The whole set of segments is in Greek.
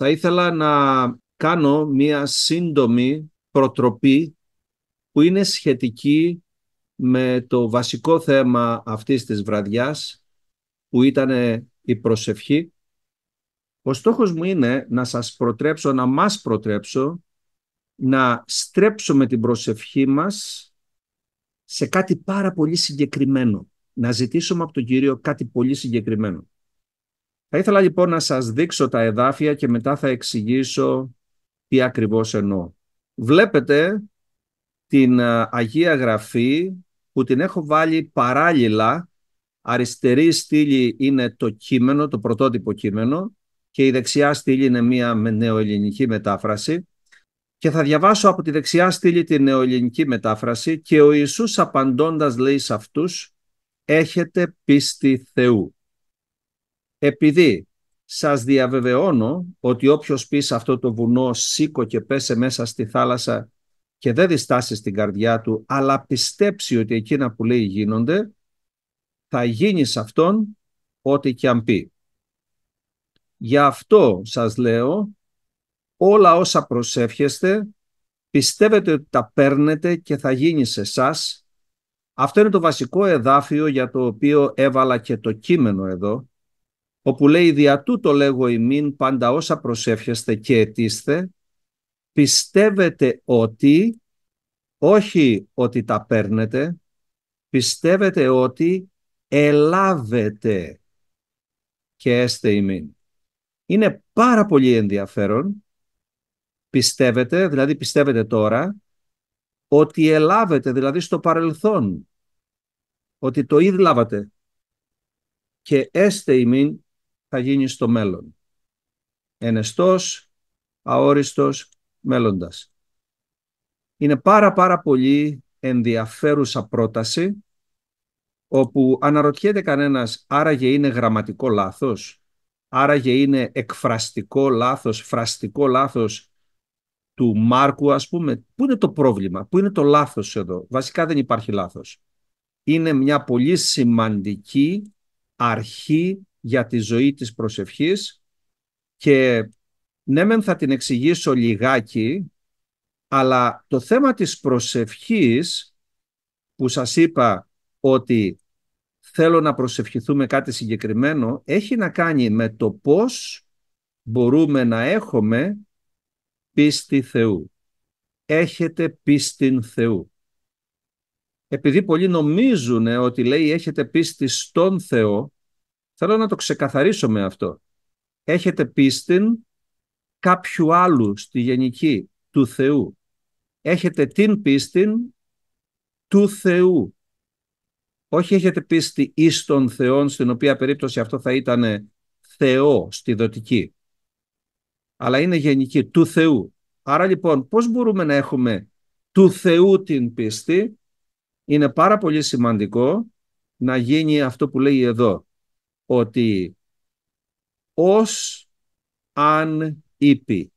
θα ήθελα να κάνω μία σύντομη προτροπή που είναι σχετική με το βασικό θέμα αυτής της βραδιάς που ήταν η προσευχή. Ο στόχος μου είναι να σας προτρέψω, να μας προτρέψω να στρέψουμε την προσευχή μας σε κάτι πάρα πολύ συγκεκριμένο. Να ζητήσουμε από τον Κύριο κάτι πολύ συγκεκριμένο. Θα ήθελα λοιπόν να σας δείξω τα εδάφια και μετά θα εξηγήσω τι ακριβώς εννοώ. Βλέπετε την ε, Αγία Γραφή που την έχω βάλει παράλληλα. Αριστερή στήλη είναι το κείμενο, το πρωτότυπο κείμενο και η δεξιά στήλη είναι μία νεοελληνική μετάφραση. Και θα διαβάσω από τη δεξιά στήλη τη νεοελληνική μετάφραση και ο Ιησούς απαντώντας λέει σε αυτούς «Έχετε πίστη Θεού» επειδή σας διαβεβαιώνω ότι όποιος πει σε αυτό το βουνό σήκω και πέσε μέσα στη θάλασσα και δεν διστάσει στην καρδιά του, αλλά πιστέψει ότι εκείνα που λέει γίνονται, θα γίνει σε αυτόν ό,τι και αν πει. Γι' αυτό σας λέω, όλα όσα προσεύχεστε, πιστεύετε ότι τα παίρνετε και θα γίνει σε σας. Αυτό είναι το βασικό εδάφιο για το οποίο έβαλα και το κείμενο εδώ, όπου λέει «Δια τούτο λέγω ημίν πάντα όσα προσεύχεστε και αιτήστε, πιστεύετε ότι, όχι ότι τα παίρνετε, πιστεύετε ότι ελάβετε και έστε ημίν». Είναι πάρα πολύ ενδιαφέρον, πιστεύετε, δηλαδή πιστεύετε τώρα, ότι ελάβετε, δηλαδή στο παρελθόν, ότι το ήδη λάβατε και έστε ημίν θα γίνει στο μέλλον. Ενεστός, αόριστος, μέλλοντας. Είναι πάρα πάρα πολύ ενδιαφέρουσα πρόταση όπου αναρωτιέται κανένας άραγε είναι γραμματικό λάθος, άραγε είναι εκφραστικό λάθος, φραστικό λάθος του Μάρκου ας πούμε. Πού είναι το πρόβλημα, πού είναι το λάθος εδώ. Βασικά δεν υπάρχει λάθος. Είναι μια πολύ σημαντική αρχή για τη ζωή της προσευχής και ναι μεν θα την εξηγήσω λιγάκι, αλλά το θέμα της προσευχής που σας είπα ότι θέλω να προσευχηθούμε κάτι συγκεκριμένο έχει να κάνει με το πώς μπορούμε να έχουμε πίστη Θεού. Έχετε πίστη Θεού. Επειδή πολλοί νομίζουν ότι λέει έχετε πίστη στον Θεό, Θέλω να το ξεκαθαρίσω με αυτό. Έχετε πίστη κάποιου άλλου στη γενική του Θεού. Έχετε την πίστη του Θεού. Όχι έχετε πίστη εις των Θεών, στην οποία περίπτωση αυτό θα ήταν Θεό στη δοτική. Αλλά είναι γενική, του Θεού. Άρα λοιπόν, πώς μπορούμε να έχουμε του Θεού την πίστη, είναι πάρα πολύ σημαντικό να γίνει αυτό που λέει εδώ ότι ως αν είπε,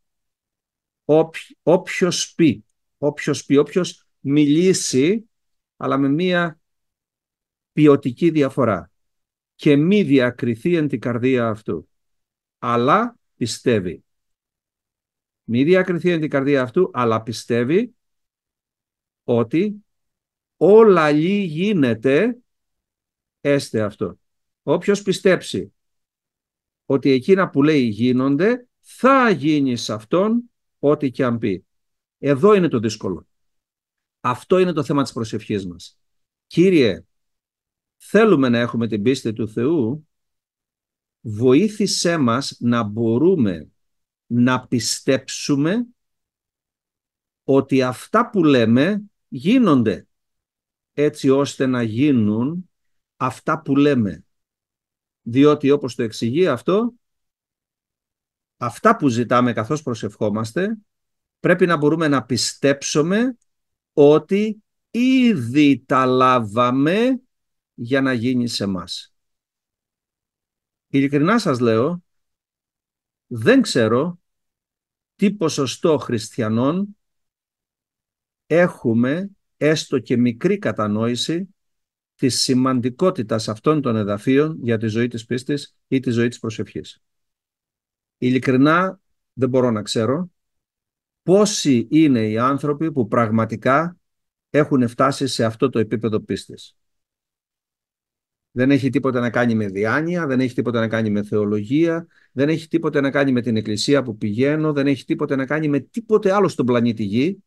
όποιος πει, όποιος πει, μιλήσει, αλλά με μία ποιοτική διαφορά και μη διακριθεί εν την καρδία αυτού, αλλά πιστεύει. Μη διακριθεί εν την καρδία αυτού, αλλά πιστεύει ότι όλα λύ γίνεται έστε αυτό. Όποιος πιστέψει ότι εκείνα που λέει γίνονται, θα γίνει σε αυτόν ό,τι και αν πει. Εδώ είναι το δύσκολο. Αυτό είναι το θέμα της προσευχής μας. Κύριε, θέλουμε να έχουμε την πίστη του Θεού, βοήθησέ μας να μπορούμε να πιστέψουμε ότι αυτά που λέμε γίνονται έτσι ώστε να γίνουν αυτά που λέμε διότι όπως το εξηγεί αυτό, αυτά που ζητάμε καθώς προσευχόμαστε, πρέπει να μπορούμε να πιστέψουμε ότι ήδη τα λάβαμε για να γίνει σε μας. Ειλικρινά σας λέω, δεν ξέρω τι ποσοστό χριστιανών έχουμε έστω και μικρή κατανόηση Τη σημαντικότητα αυτών των εδαφείων για τη ζωή της πίστης ή τη ζωή της προσευχής. Ειλικρινά δεν μπορώ να ξέρω πόσοι είναι οι άνθρωποι που πραγματικά έχουν φτάσει σε αυτό το επίπεδο πίστης. Δεν έχει τίποτα να κάνει με διάνοια, δεν έχει τίποτα να κάνει με θεολογία, δεν έχει τίποτα να κάνει με την εκκλησία που πηγαίνω, δεν έχει τίποτα να κάνει με τίποτε άλλο στον πλανήτη Γη,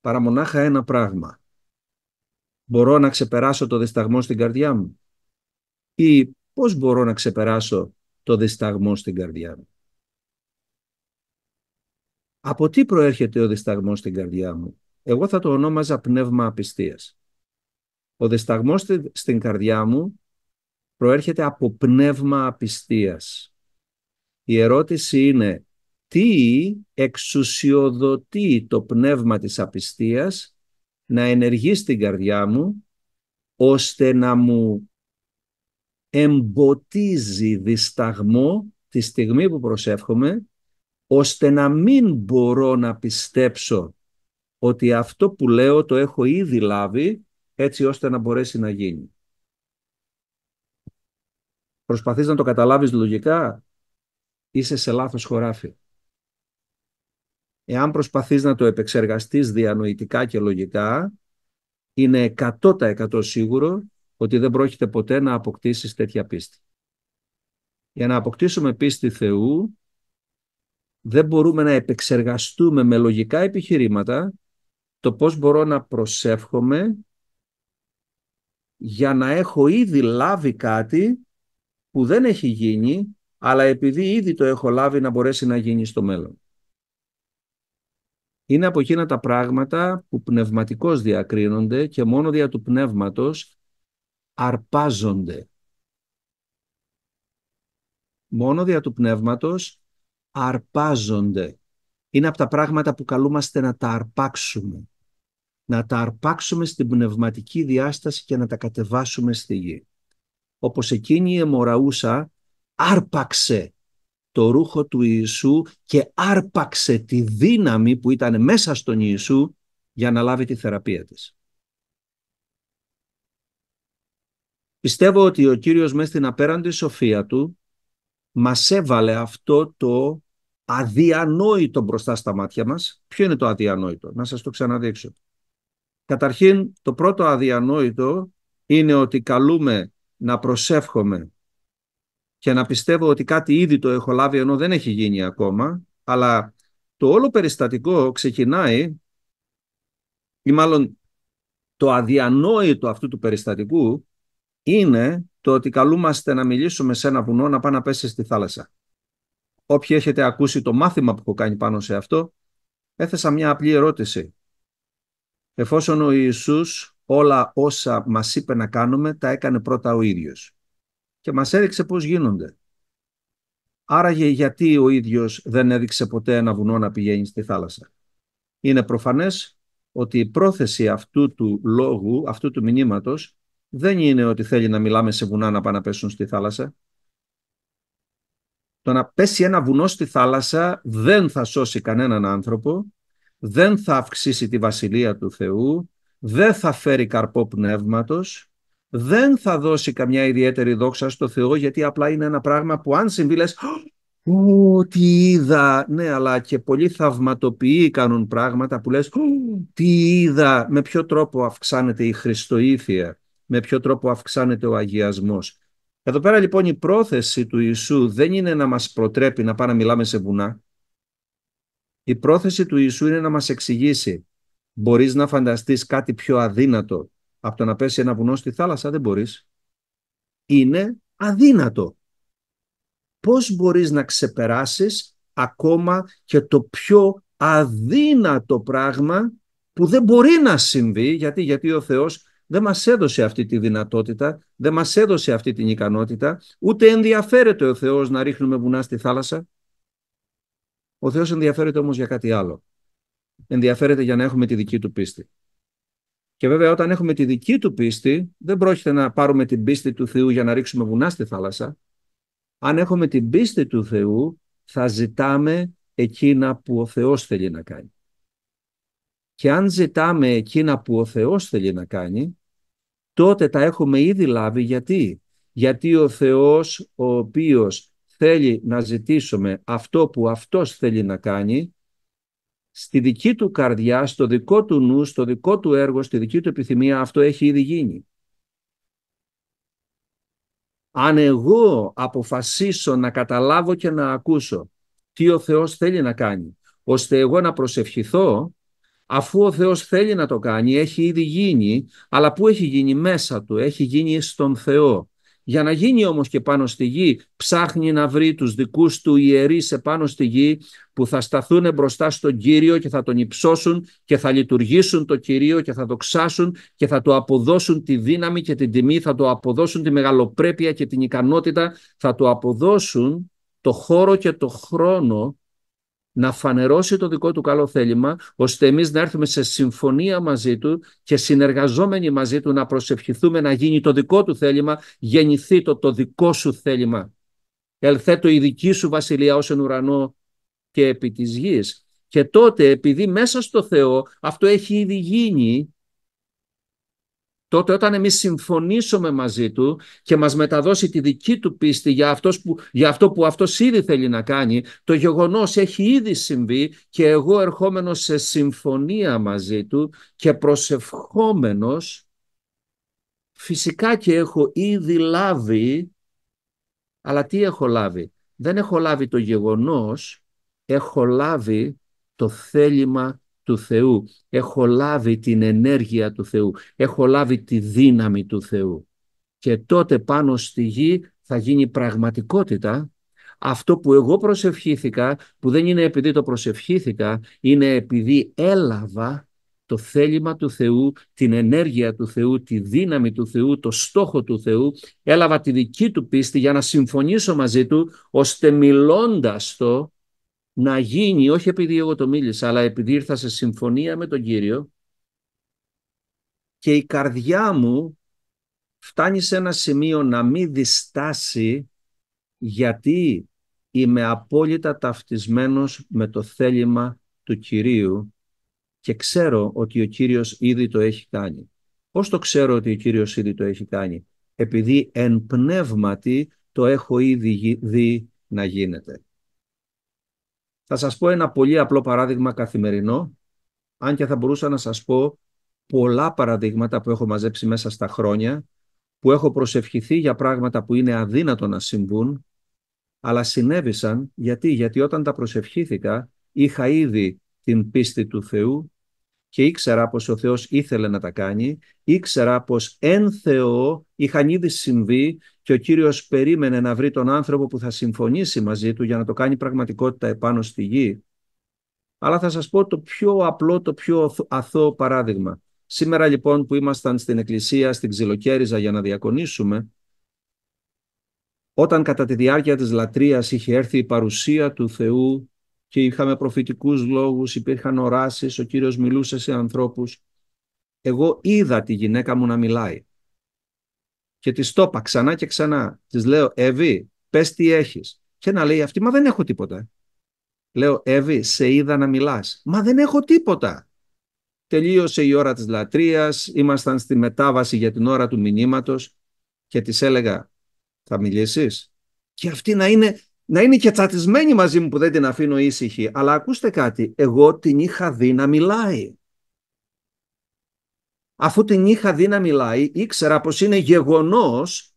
παρά μονάχα ένα πράγμα. Μπορώ να ξεπεράσω το δισταγμό στην καρδιά μου. Ή πώς μπορώ να ξεπεράσω το δισταγμό στην καρδιά μου. Από τι προέρχεται ο δισταγμός στην καρδιά μου. Εγώ θα το ονόμαζα πνεύμα απιστίας. Ο δισταγμός στην καρδιά μου προέρχεται από πνεύμα απιστίας. Η ερώτηση είναι τι εξουσιοδοτεί το πνεύμα της απιστίας να ενεργεί στην καρδιά μου ώστε να μου εμποτίζει δισταγμό τη στιγμή που προσεύχομαι ώστε να μην μπορώ να πιστέψω ότι αυτό που λέω το έχω ήδη λάβει έτσι ώστε να μπορέσει να γίνει. Προσπαθείς να το καταλάβεις λογικά, είσαι σε λάθος χωράφι εάν προσπαθείς να το επεξεργαστείς διανοητικά και λογικά, είναι 100% σίγουρο ότι δεν πρόκειται ποτέ να αποκτήσεις τέτοια πίστη. Για να αποκτήσουμε πίστη Θεού, δεν μπορούμε να επεξεργαστούμε με λογικά επιχειρήματα το πώς μπορώ να προσεύχομαι για να έχω ήδη λάβει κάτι που δεν έχει γίνει, αλλά επειδή ήδη το έχω λάβει να μπορέσει να γίνει στο μέλλον είναι από εκείνα τα πράγματα που πνευματικώς διακρίνονται και μόνο δια του πνεύματος αρπάζονται. Μόνο δια του πνεύματος αρπάζονται. Είναι από τα πράγματα που καλούμαστε να τα αρπάξουμε. Να τα αρπάξουμε στην πνευματική διάσταση και να τα κατεβάσουμε στη γη. Όπως εκείνη η αιμοραούσα άρπαξε το ρούχο του Ιησού και άρπαξε τη δύναμη που ήταν μέσα στον Ιησού για να λάβει τη θεραπεία της. Πιστεύω ότι ο Κύριος μέσα στην απέραντη σοφία του μας έβαλε αυτό το αδιανόητο μπροστά στα μάτια μας. Ποιο είναι το αδιανόητο, να σας το ξαναδείξω. Καταρχήν, το πρώτο αδιανόητο είναι ότι καλούμε να προσεύχομαι και να πιστεύω ότι κάτι ήδη το έχω λάβει ενώ δεν έχει γίνει ακόμα, αλλά το όλο περιστατικό ξεκινάει ή μάλλον το αδιανόητο αυτού του περιστατικού είναι το ότι καλούμαστε να μιλήσουμε σε ένα βουνό να πάει να πέσει στη θάλασσα. Όποιοι έχετε ακούσει το μάθημα που έχω κάνει πάνω σε αυτό, έθεσα μια απλή ερώτηση. Εφόσον ο Ιησούς όλα όσα μας είπε να κάνουμε, τα έκανε πρώτα ο ίδιος και μας έδειξε πώς γίνονται. Άραγε γιατί ο ίδιος δεν έδειξε ποτέ ένα βουνό να πηγαίνει στη θάλασσα. Είναι προφανές ότι η πρόθεση αυτού του λόγου, αυτού του μηνύματος, δεν είναι ότι θέλει να μιλάμε σε βουνά να πάνε να πέσουν στη θάλασσα. Το να πέσει ένα βουνό στη θάλασσα δεν θα σώσει κανέναν άνθρωπο, δεν θα αυξήσει τη βασιλεία του Θεού, δεν θα φέρει καρπό πνεύματος, δεν θα δώσει καμιά ιδιαίτερη δόξα στο Θεό γιατί απλά είναι ένα πράγμα που αν συμβεί λες τι είδα». Ναι, αλλά και πολλοί θαυματοποιοί κάνουν πράγματα που λες «Τι είδα». Με ποιο τρόπο αυξάνεται η χριστοήθεια, με ποιο τρόπο αυξάνεται ο αγιασμός. Εδώ πέρα λοιπόν η πρόθεση του Ιησού δεν είναι να μας προτρέπει να πάμε να μιλάμε σε βουνά. Η πρόθεση του Ιησού είναι να μας εξηγήσει. Μπορείς να φανταστείς κάτι πιο αδύνατο από το να πέσει ένα βουνό στη θάλασσα δεν μπορείς. Είναι αδύνατο. Πώς μπορείς να ξεπεράσεις ακόμα και το πιο αδύνατο πράγμα που δεν μπορεί να συμβεί, γιατί, γιατί ο Θεός δεν μας έδωσε αυτή τη δυνατότητα, δεν μας έδωσε αυτή την ικανότητα, ούτε ενδιαφέρεται ο Θεός να ρίχνουμε βουνά στη θάλασσα. Ο Θεός ενδιαφέρεται όμως για κάτι άλλο. Ενδιαφέρεται για να έχουμε τη δική του πίστη. Και βέβαια, όταν έχουμε τη δική του πίστη, δεν πρόκειται να πάρουμε την πίστη του Θεού για να ρίξουμε βουνά στη θάλασσα. Αν έχουμε την πίστη του Θεού, θα ζητάμε εκείνα που ο Θεός θέλει να κάνει. Και αν ζητάμε εκείνα που ο Θεός θέλει να κάνει, τότε τα έχουμε ήδη λάβει γιατί. Γιατί ο Θεός ο οποίος θέλει να ζητήσουμε αυτό που αυτός θέλει να κάνει, στη δική του καρδιά, στο δικό του νου, στο δικό του έργο, στη δική του επιθυμία, αυτό έχει ήδη γίνει. Αν εγώ αποφασίσω να καταλάβω και να ακούσω τι ο Θεός θέλει να κάνει, ώστε εγώ να προσευχηθώ, αφού ο Θεός θέλει να το κάνει, έχει ήδη γίνει, αλλά πού έχει γίνει μέσα του, έχει γίνει στον Θεό. Για να γίνει όμως και πάνω στη γη, ψάχνει να βρει τους δικούς του ιερείς επάνω στη γη που θα σταθούν μπροστά στον Κύριο και θα τον υψώσουν και θα λειτουργήσουν το Κυρίο και θα το και θα του αποδώσουν τη δύναμη και την τιμή, θα του αποδώσουν τη μεγαλοπρέπεια και την ικανότητα, θα του αποδώσουν το χώρο και το χρόνο να φανερώσει το δικό του καλό θέλημα, ώστε εμείς να έρθουμε σε συμφωνία μαζί του και συνεργαζόμενοι μαζί του να προσευχηθούμε να γίνει το δικό του θέλημα, γεννηθεί το, το δικό σου θέλημα. Ελθέτω η δική σου βασιλεία ως εν ουρανό και επί της γης. Και τότε επειδή μέσα στο Θεό αυτό έχει ήδη γίνει τότε όταν εμείς συμφωνήσουμε μαζί του και μας μεταδώσει τη δική του πίστη για, αυτός που, για αυτό που αυτός ήδη θέλει να κάνει, το γεγονός έχει ήδη συμβεί και εγώ ερχόμενος σε συμφωνία μαζί του και προσευχόμενος, φυσικά και έχω ήδη λάβει, αλλά τι έχω λάβει. Δεν έχω λάβει το γεγονός, έχω λάβει το θέλημα του Θεού, έχω λάβει την ενέργεια του Θεού, έχω λάβει τη δύναμη του Θεού. Και τότε πάνω στη γη θα γίνει πραγματικότητα αυτό που εγώ προσευχήθηκα, που δεν είναι επειδή το προσευχήθηκα, είναι επειδή έλαβα το θέλημα του Θεού, την ενέργεια του Θεού, τη δύναμη του Θεού, το στόχο του Θεού. Έλαβα τη δική του πίστη για να συμφωνήσω μαζί του, ώστε μιλώντας το, να γίνει, όχι επειδή εγώ το μίλησα, αλλά επειδή ήρθα σε συμφωνία με τον Κύριο και η καρδιά μου φτάνει σε ένα σημείο να μην διστάσει γιατί είμαι απόλυτα ταυτισμένος με το θέλημα του Κυρίου και ξέρω ότι ο Κύριος ήδη το έχει κάνει. Πώς το ξέρω ότι ο Κύριος ήδη το έχει κάνει. Επειδή εν πνεύματι το έχω ήδη δει να γίνεται. Θα σας πω ένα πολύ απλό παράδειγμα καθημερινό, αν και θα μπορούσα να σας πω πολλά παραδείγματα που έχω μαζέψει μέσα στα χρόνια, που έχω προσευχηθεί για πράγματα που είναι αδύνατο να συμβούν, αλλά συνέβησαν γιατί, γιατί όταν τα προσευχήθηκα είχα ήδη την πίστη του Θεού και ήξερα πως ο Θεός ήθελε να τα κάνει, ήξερα πως εν Θεό είχαν ήδη συμβεί και ο Κύριος περίμενε να βρει τον άνθρωπο που θα συμφωνήσει μαζί του για να το κάνει πραγματικότητα επάνω στη γη. Αλλά θα σας πω το πιο απλό, το πιο αθώο παράδειγμα. Σήμερα λοιπόν που ήμασταν στην εκκλησία, στην Ξυλοκέριζα για να διακονήσουμε, όταν κατά τη διάρκεια της λατρείας είχε έρθει η παρουσία του Θεού και είχαμε προφητικούς λόγους, υπήρχαν οράσεις, ο Κύριος μιλούσε σε ανθρώπους. Εγώ είδα τη γυναίκα μου να μιλάει. Και της το είπα ξανά και ξανά. Της λέω, Εύη, πες τι έχεις. Και να λέει αυτή, Μα δεν έχω τίποτα. Λέω, Εύη, σε είδα να μιλάς. Μα δεν έχω τίποτα. Τελείωσε η ώρα της λατρείας, ήμασταν στη μετάβαση για την ώρα του μηνύματος. και της έλεγα, θα μιλήσεις. Και αυτή να είναι να είναι και τσατισμένη μαζί μου που δεν την αφήνω ήσυχη. Αλλά ακούστε κάτι, εγώ την είχα δει να μιλάει. Αφού την είχα δει να μιλάει, ήξερα πως είναι γεγονός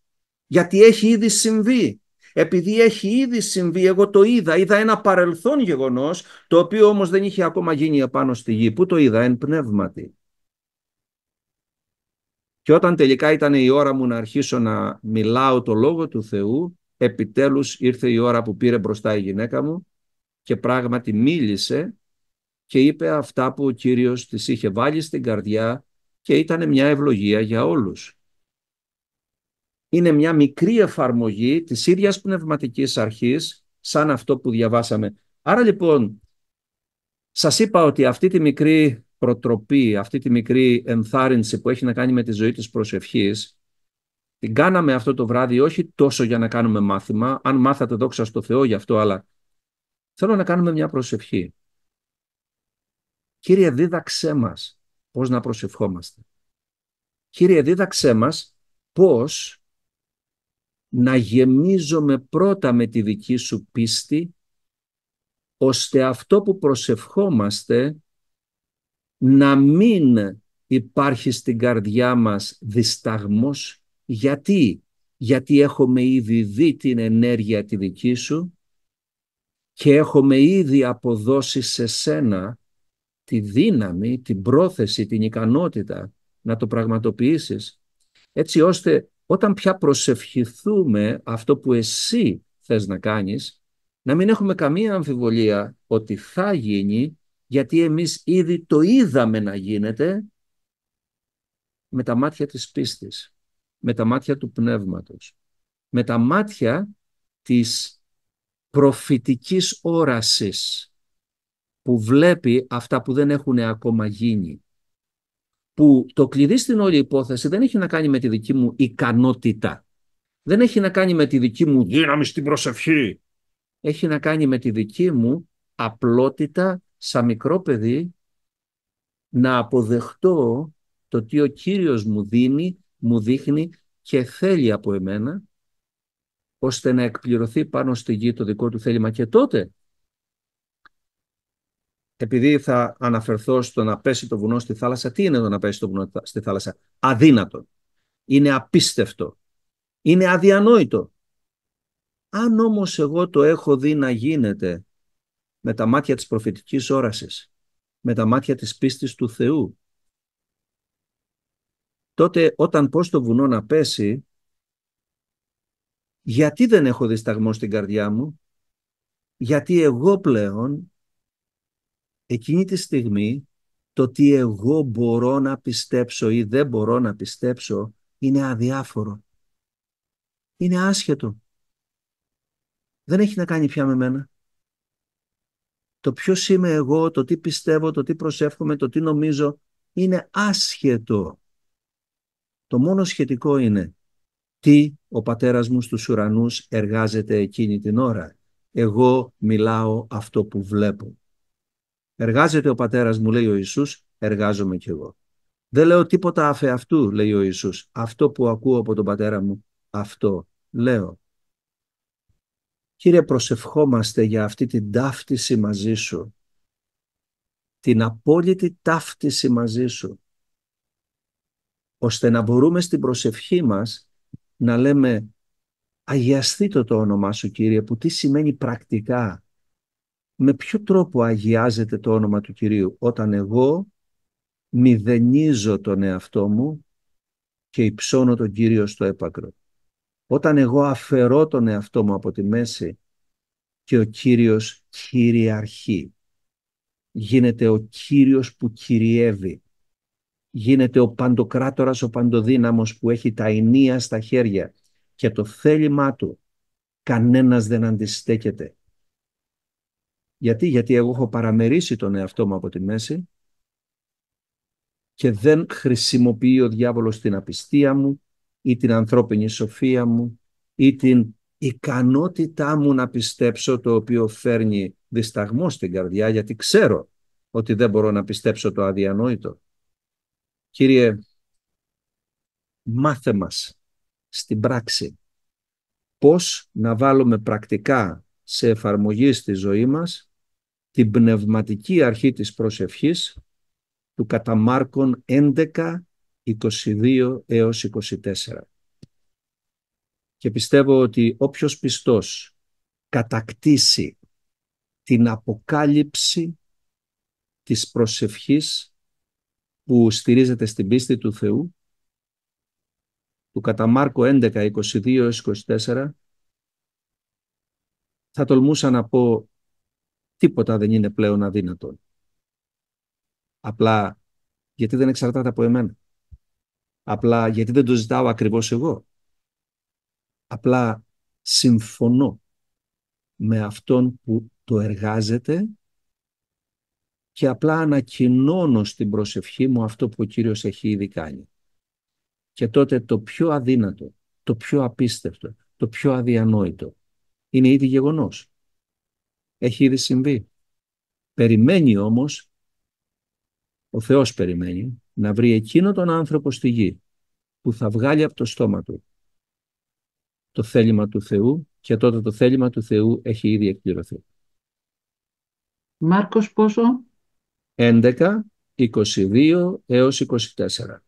γιατί έχει ήδη συμβεί. Επειδή έχει ήδη συμβεί, εγώ το είδα, είδα ένα παρελθόν γεγονός, το οποίο όμως δεν είχε ακόμα γίνει επάνω στη γη. Πού το είδα, εν πνεύματι. Και όταν τελικά ήταν η ώρα μου να αρχίσω να μιλάω το Λόγο του Θεού, επιτέλους ήρθε η ώρα που πήρε μπροστά η γυναίκα μου και πράγματι μίλησε και είπε αυτά που ο Κύριος της είχε βάλει στην καρδιά και ήταν μια ευλογία για όλους. Είναι μια μικρή εφαρμογή της ίδιας πνευματικής αρχής σαν αυτό που διαβάσαμε. Άρα λοιπόν, σας είπα ότι αυτή τη μικρή προτροπή, αυτή τη μικρή ενθάρρυνση που έχει να κάνει με τη ζωή της προσευχής την κάναμε αυτό το βράδυ όχι τόσο για να κάνουμε μάθημα, αν μάθατε δόξα στο Θεό γι' αυτό, αλλά θέλω να κάνουμε μια προσευχή. Κύριε δίδαξέ μας πώς να προσευχόμαστε. Κύριε δίδαξέ μας πώς να γεμίζομαι πρώτα με τη δική σου πίστη, ώστε αυτό που προσευχόμαστε να μην υπάρχει στην καρδιά μας δισταγμός γιατί, γιατί έχουμε ήδη δει την ενέργεια τη δική σου και έχουμε ήδη αποδώσει σε σένα τη δύναμη, την πρόθεση, την ικανότητα να το πραγματοποιήσεις έτσι ώστε όταν πια προσευχηθούμε αυτό που εσύ θες να κάνεις να μην έχουμε καμία αμφιβολία ότι θα γίνει γιατί εμείς ήδη το είδαμε να γίνεται με τα μάτια της πίστης με τα μάτια του πνεύματος, με τα μάτια της προφητικής όρασης που βλέπει αυτά που δεν έχουν ακόμα γίνει. Που το κλειδί στην όλη υπόθεση δεν έχει να κάνει με τη δική μου ικανότητα. Δεν έχει να κάνει με τη δική μου δύναμη στην προσευχή. Έχει να κάνει με τη δική μου απλότητα σαν μικρό παιδί να αποδεχτώ το τι ο Κύριος μου δίνει μου δείχνει και θέλει από εμένα ώστε να εκπληρωθεί πάνω στη γη το δικό του θέλημα. Και τότε, επειδή θα αναφερθώ στο να πέσει το βουνό στη θάλασσα, τι είναι το να πέσει το βουνό στη θάλασσα. Αδύνατο. Είναι απίστευτο. Είναι αδιανόητο. Αν όμως εγώ το έχω δει να γίνεται με τα μάτια της προφητικής όρασης, με τα μάτια της πίστης του Θεού, τότε όταν πω στο βουνό να πέσει, γιατί δεν έχω δισταγμό στην καρδιά μου, γιατί εγώ πλέον εκείνη τη στιγμή το τι εγώ μπορώ να πιστέψω ή δεν μπορώ να πιστέψω είναι αδιάφορο. Είναι άσχετο. Δεν έχει να κάνει πια με μένα. Το ποιος είμαι εγώ, το τι πιστεύω, το τι προσεύχομαι, το τι νομίζω είναι άσχετο. Το μόνο σχετικό είναι τι ο πατέρας μου στους ουρανούς εργάζεται εκείνη την ώρα. Εγώ μιλάω αυτό που βλέπω. Εργάζεται ο πατέρας μου, λέει ο Ιησούς, εργάζομαι κι εγώ. Δεν λέω τίποτα αφε αυτού, λέει ο Ιησούς. Αυτό που ακούω από τον πατέρα μου, αυτό λέω. Κύριε, προσευχόμαστε για αυτή την ταύτιση μαζί σου. Την απόλυτη ταύτιση μαζί σου ώστε να μπορούμε στην προσευχή μας να λέμε «Αγιαστείτε το όνομά σου, Κύριε», που τι σημαίνει πρακτικά. Με ποιο τρόπο αγιάζεται το όνομα του Κυρίου όταν εγώ μηδενίζω τον εαυτό μου και υψώνω τον Κύριο στο έπακρο. Όταν εγώ αφαιρώ τον εαυτό μου από τη μέση και ο Κύριος κυριαρχεί. Γίνεται ο Κύριος που κυριεύει γίνεται ο παντοκράτορας, ο παντοδύναμος που έχει τα ενία στα χέρια και το θέλημά του κανένας δεν αντιστέκεται. Γιατί, γιατί εγώ έχω παραμερίσει τον εαυτό μου από τη μέση και δεν χρησιμοποιεί ο διάβολος την απιστία μου ή την ανθρώπινη σοφία μου ή την ικανότητά μου να πιστέψω το οποίο φέρνει δισταγμό στην καρδιά γιατί ξέρω ότι δεν μπορώ να πιστέψω το αδιανόητο. Κύριε, μάθε μας στην πράξη πώς να βάλουμε πρακτικά σε εφαρμογή στη ζωή μας την πνευματική αρχή της προσευχής του κατά Μάρκον 11, 22 έως 24. Και πιστεύω ότι όποιος πιστός κατακτήσει την αποκάλυψη της προσευχής που στηρίζεται στην πίστη του Θεού, του κατά Μάρκο 11, 22 24, θα τολμούσα να πω τίποτα δεν είναι πλέον αδύνατο. Απλά γιατί δεν εξαρτάται από εμένα. Απλά γιατί δεν το ζητάω ακριβώς εγώ. Απλά συμφωνώ με αυτόν που το εργάζεται και απλά ανακοινώνω στην προσευχή μου αυτό που ο Κύριος έχει ήδη κάνει. Και τότε το πιο αδύνατο, το πιο απίστευτο, το πιο αδιανόητο είναι ήδη γεγονός. Έχει ήδη συμβεί. Περιμένει όμως, ο Θεός περιμένει, να βρει εκείνο τον άνθρωπο στη γη που θα βγάλει από το στόμα του το θέλημα του Θεού και τότε το θέλημα του Θεού έχει ήδη εκπληρωθεί. Μάρκος πόσο? 11, 22 έως 24.